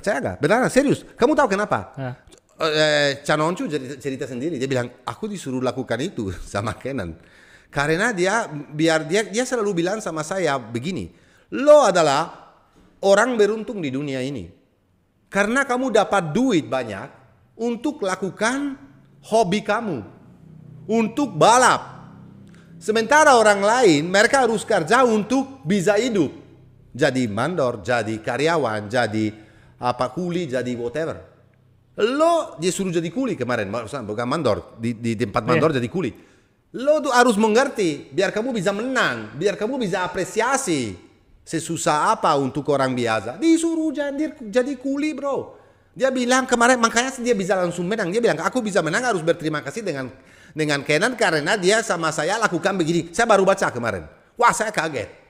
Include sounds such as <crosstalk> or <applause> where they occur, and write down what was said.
percaya gak Benar, serius. Kamu tahu kenapa? Ya. Eh, Canoncu cerita sendiri dia bilang aku disuruh lakukan itu <laughs> sama Kenan karena dia biar dia dia selalu bilang sama saya begini lo adalah orang beruntung di dunia ini karena kamu dapat duit banyak untuk lakukan hobi kamu untuk balap sementara orang lain mereka harus kerja untuk bisa hidup jadi mandor jadi karyawan jadi apa kuli jadi whatever lo dia suruh jadi kuli kemarin bukan mandor di, di tempat mandor yeah. jadi kuli lo tuh harus mengerti biar kamu bisa menang biar kamu bisa apresiasi sesusah apa untuk orang biasa disuruh jadi jadi kuli bro dia bilang kemarin makanya dia bisa langsung menang dia bilang aku bisa menang harus berterima kasih dengan dengan Kenan karena dia sama saya lakukan begini saya baru baca kemarin wah saya kaget